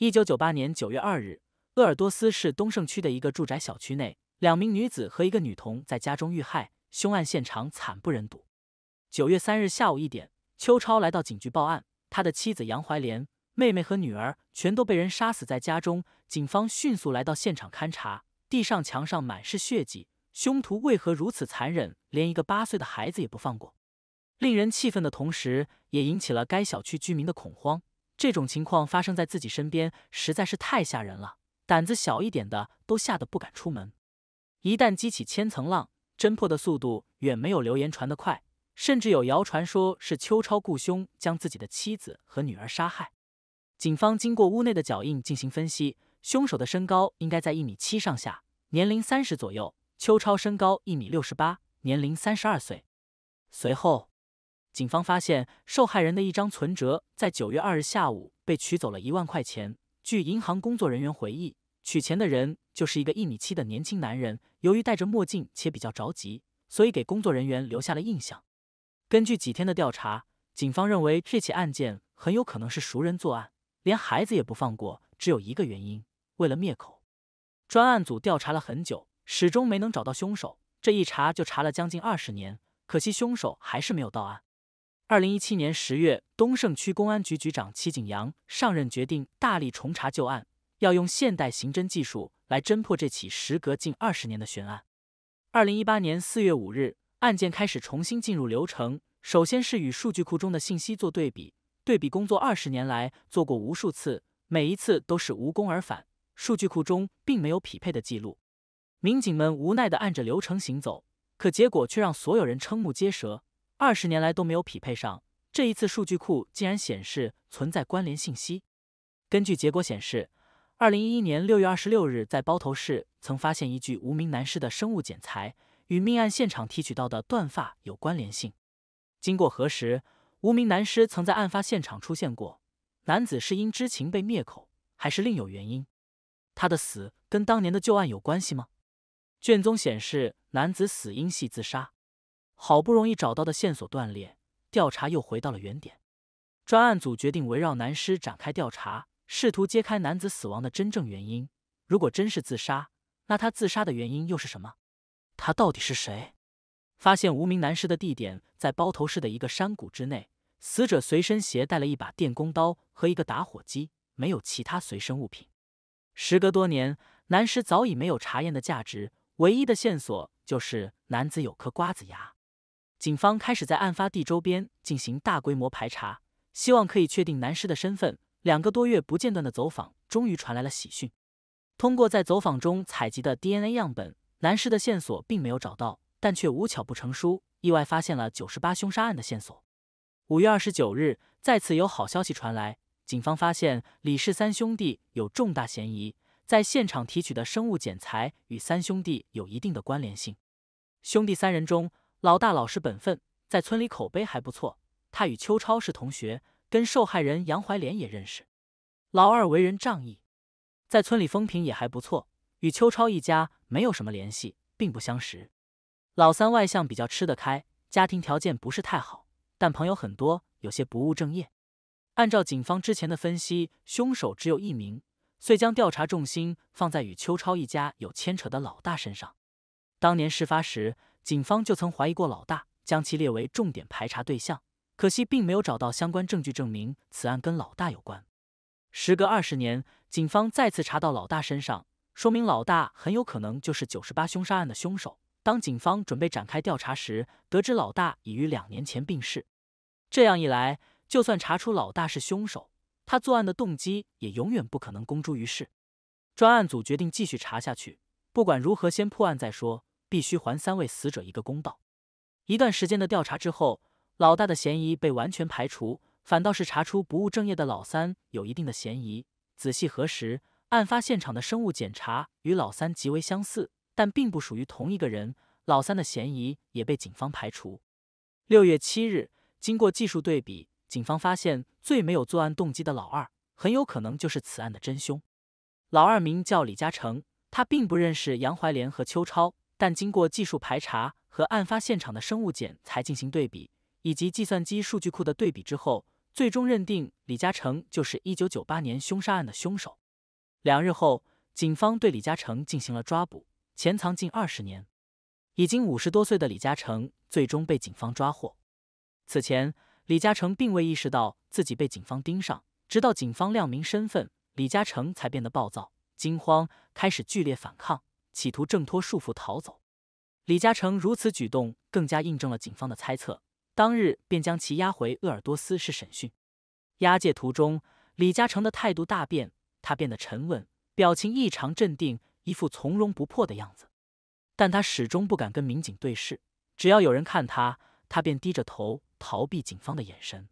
一九九八年九月二日，鄂尔多斯市东胜区的一个住宅小区内，两名女子和一个女童在家中遇害，凶案现场惨不忍睹。九月三日下午一点，邱超来到警局报案，他的妻子杨怀莲、妹妹和女儿全都被人杀死在家中。警方迅速来到现场勘查，地上、墙上满是血迹。凶徒为何如此残忍，连一个八岁的孩子也不放过？令人气愤的同时，也引起了该小区居民的恐慌。这种情况发生在自己身边实在是太吓人了，胆子小一点的都吓得不敢出门。一旦激起千层浪，侦破的速度远没有流言传得快，甚至有谣传说是邱超雇凶将自己的妻子和女儿杀害。警方经过屋内的脚印进行分析，凶手的身高应该在一米七上下，年龄三十左右。邱超身高一米六十八，年龄三十二岁。随后。警方发现受害人的一张存折在九月二日下午被取走了一万块钱。据银行工作人员回忆，取钱的人就是一个一米七的年轻男人，由于戴着墨镜且比较着急，所以给工作人员留下了印象。根据几天的调查，警方认为这起案件很有可能是熟人作案，连孩子也不放过，只有一个原因，为了灭口。专案组调查了很久，始终没能找到凶手。这一查就查了将近二十年，可惜凶手还是没有到案。二零一七年十月，东胜区公安局局长齐景阳上任，决定大力重查旧案，要用现代刑侦技术来侦破这起时隔近二十年的悬案。二零一八年四月五日，案件开始重新进入流程。首先是与数据库中的信息做对比，对比工作二十年来做过无数次，每一次都是无功而返。数据库中并没有匹配的记录，民警们无奈地按着流程行走，可结果却让所有人瞠目结舌。二十年来都没有匹配上，这一次数据库竟然显示存在关联信息。根据结果显示，二零一一年六月二十六日，在包头市曾发现一具无名男尸的生物检材，与命案现场提取到的断发有关联性。经过核实，无名男尸曾在案发现场出现过。男子是因知情被灭口，还是另有原因？他的死跟当年的旧案有关系吗？卷宗显示，男子死因系自杀。好不容易找到的线索断裂，调查又回到了原点。专案组决定围绕男尸展开调查，试图揭开男子死亡的真正原因。如果真是自杀，那他自杀的原因又是什么？他到底是谁？发现无名男尸的地点在包头市的一个山谷之内，死者随身携带了一把电工刀和一个打火机，没有其他随身物品。时隔多年，男尸早已没有查验的价值，唯一的线索就是男子有颗瓜子牙。警方开始在案发地周边进行大规模排查，希望可以确定男尸的身份。两个多月不间断的走访，终于传来了喜讯。通过在走访中采集的 DNA 样本，男尸的线索并没有找到，但却无巧不成书，意外发现了九十八凶杀案的线索。五月二十九日，再次有好消息传来，警方发现李氏三兄弟有重大嫌疑，在现场提取的生物检材与三兄弟有一定的关联性。兄弟三人中。老大老实本分，在村里口碑还不错。他与邱超是同学，跟受害人杨怀莲也认识。老二为人仗义，在村里风评也还不错，与邱超一家没有什么联系，并不相识。老三外向，比较吃得开，家庭条件不是太好，但朋友很多，有些不务正业。按照警方之前的分析，凶手只有一名，遂将调查重心放在与邱超一家有牵扯的老大身上。当年事发时。警方就曾怀疑过老大，将其列为重点排查对象。可惜并没有找到相关证据证明此案跟老大有关。时隔二十年，警方再次查到老大身上，说明老大很有可能就是九十八凶杀案的凶手。当警方准备展开调查时，得知老大已于两年前病逝。这样一来，就算查出老大是凶手，他作案的动机也永远不可能公诸于世。专案组决定继续查下去，不管如何，先破案再说。必须还三位死者一个公道。一段时间的调查之后，老大的嫌疑被完全排除，反倒是查出不务正业的老三有一定的嫌疑。仔细核实案发现场的生物检查与老三极为相似，但并不属于同一个人。老三的嫌疑也被警方排除。六月七日，经过技术对比，警方发现最没有作案动机的老二很有可能就是此案的真凶。老二名叫李嘉诚，他并不认识杨怀莲和邱超。但经过技术排查和案发现场的生物检材进行对比，以及计算机数据库的对比之后，最终认定李嘉诚就是1998年凶杀案的凶手。两日后，警方对李嘉诚进行了抓捕。潜藏近二十年，已经五十多岁的李嘉诚最终被警方抓获。此前，李嘉诚并未意识到自己被警方盯上，直到警方亮明身份，李嘉诚才变得暴躁、惊慌，开始剧烈反抗。企图挣脱束缚逃走，李嘉诚如此举动更加印证了警方的猜测。当日便将其押回鄂尔多斯市审讯。押解途中，李嘉诚的态度大变，他变得沉稳，表情异常镇定，一副从容不迫的样子。但他始终不敢跟民警对视，只要有人看他，他便低着头逃避警方的眼神。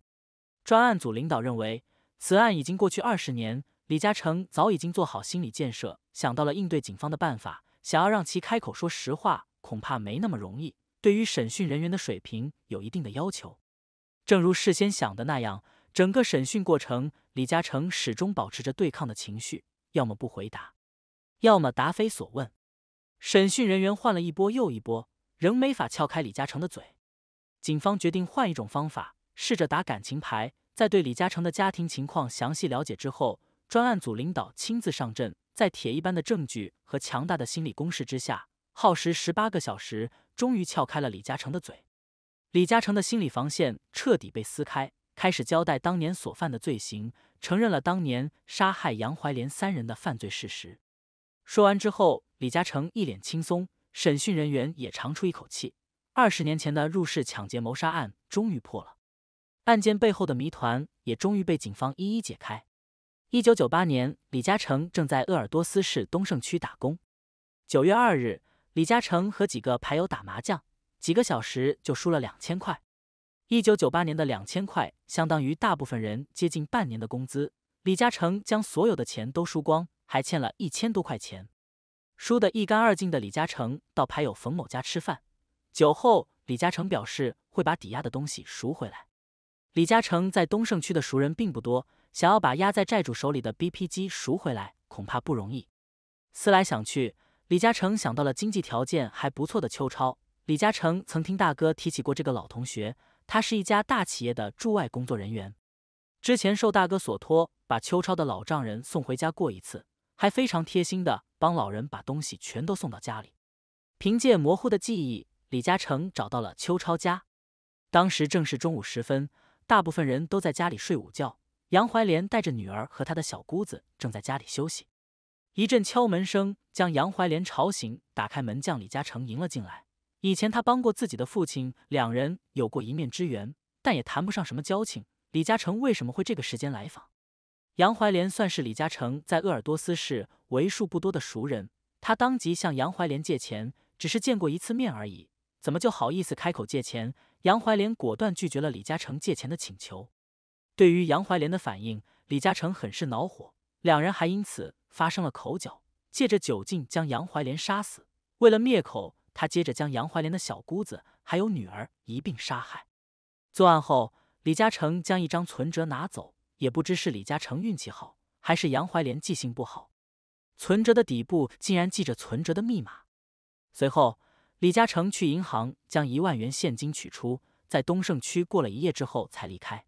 专案组领导认为，此案已经过去二十年，李嘉诚早已经做好心理建设，想到了应对警方的办法。想要让其开口说实话，恐怕没那么容易。对于审讯人员的水平有一定的要求。正如事先想的那样，整个审讯过程，李嘉诚始终保持着对抗的情绪，要么不回答，要么答非所问。审讯人员换了一波又一波，仍没法撬开李嘉诚的嘴。警方决定换一种方法，试着打感情牌。在对李嘉诚的家庭情况详细了解之后，专案组领导亲自上阵。在铁一般的证据和强大的心理攻势之下，耗时十八个小时，终于撬开了李嘉诚的嘴。李嘉诚的心理防线彻底被撕开，开始交代当年所犯的罪行，承认了当年杀害杨怀莲三人的犯罪事实。说完之后，李嘉诚一脸轻松，审讯人员也长出一口气。二十年前的入室抢劫谋杀案终于破了，案件背后的谜团也终于被警方一一解开。一九九八年，李嘉诚正在鄂尔多斯市东胜区打工。九月二日，李嘉诚和几个牌友打麻将，几个小时就输了两千块。一九九八年的两千块相当于大部分人接近半年的工资。李嘉诚将所有的钱都输光，还欠了一千多块钱。输得一干二净的李嘉诚到牌友冯某家吃饭，酒后李嘉诚表示会把抵押的东西赎回来。李嘉诚在东胜区的熟人并不多。想要把压在债主手里的 BP 机赎回来，恐怕不容易。思来想去，李嘉诚想到了经济条件还不错的邱超。李嘉诚曾听大哥提起过这个老同学，他是一家大企业的驻外工作人员，之前受大哥所托，把邱超的老丈人送回家过一次，还非常贴心的帮老人把东西全都送到家里。凭借模糊的记忆，李嘉诚找到了邱超家。当时正是中午时分，大部分人都在家里睡午觉。杨怀莲带着女儿和他的小姑子正在家里休息，一阵敲门声将杨怀莲吵醒，打开门将李嘉诚迎了进来。以前他帮过自己的父亲，两人有过一面之缘，但也谈不上什么交情。李嘉诚为什么会这个时间来访？杨怀莲算是李嘉诚在鄂尔多斯市为数不多的熟人，他当即向杨怀莲借钱，只是见过一次面而已，怎么就好意思开口借钱？杨怀莲果断拒绝了李嘉诚借钱的请求。对于杨怀莲的反应，李嘉诚很是恼火，两人还因此发生了口角。借着酒劲，将杨怀莲杀死。为了灭口，他接着将杨怀莲的小姑子还有女儿一并杀害。作案后，李嘉诚将一张存折拿走，也不知是李嘉诚运气好，还是杨怀莲记性不好，存折的底部竟然记着存折的密码。随后，李嘉诚去银行将一万元现金取出，在东胜区过了一夜之后才离开。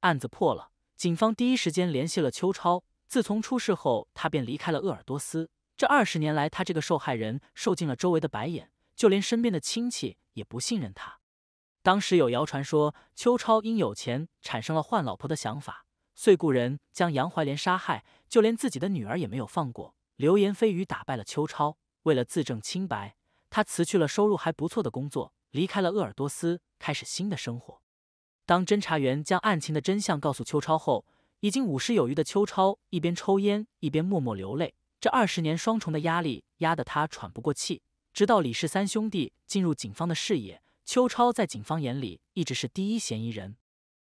案子破了，警方第一时间联系了邱超。自从出事后，他便离开了鄂尔多斯。这二十年来，他这个受害人受尽了周围的白眼，就连身边的亲戚也不信任他。当时有谣传说，邱超因有钱产生了换老婆的想法，遂雇人将杨怀莲杀害，就连自己的女儿也没有放过。流言蜚语打败了邱超，为了自证清白，他辞去了收入还不错的工作，离开了鄂尔多斯，开始新的生活。当侦查员将案情的真相告诉邱超后，已经五十有余的邱超一边抽烟，一边默默流泪。这二十年双重的压力压得他喘不过气。直到李氏三兄弟进入警方的视野，邱超在警方眼里一直是第一嫌疑人。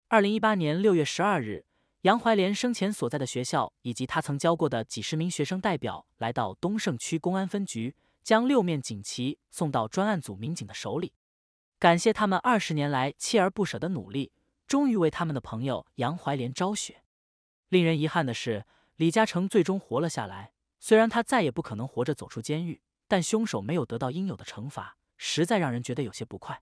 二零一八年六月十二日，杨怀莲生前所在的学校以及他曾教过的几十名学生代表来到东胜区公安分局，将六面锦旗送到专案组民警的手里。感谢他们二十年来锲而不舍的努力，终于为他们的朋友杨怀莲昭雪。令人遗憾的是，李嘉诚最终活了下来。虽然他再也不可能活着走出监狱，但凶手没有得到应有的惩罚，实在让人觉得有些不快。